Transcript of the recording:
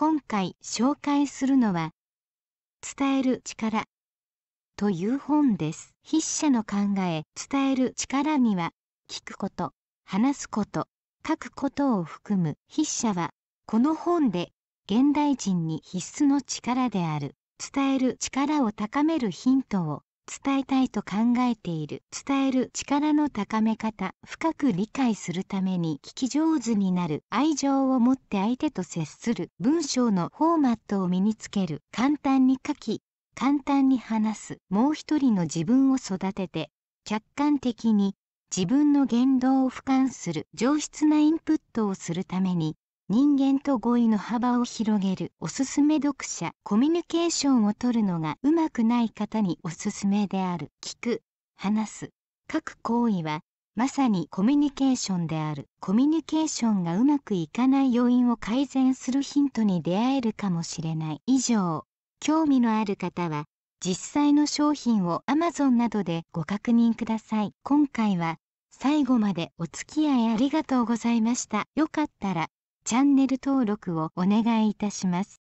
今回紹介するのは「伝える力」という本です。筆者の考え伝える力には聞くこと話すこと書くことを含む筆者はこの本で現代人に必須の力である伝える力を高めるヒントを伝えたいと考えている伝える力の高め方深く理解するために聞き上手になる愛情を持って相手と接する文章のフォーマットを身につける簡単に書き簡単に話すもう一人の自分を育てて客観的に自分の言動を俯瞰する上質なインプットをするために人間と語彙の幅を広げるおすすめ読者コミュニケーションをとるのがうまくない方におすすめである聞く話す各行為はまさにコミュニケーションであるコミュニケーションがうまくいかない要因を改善するヒントに出会えるかもしれない以上興味のある方は実際の商品を Amazon などでご確認ください今回は最後までお付き合いありがとうございましたよかったらチャンネル登録をお願いいたします。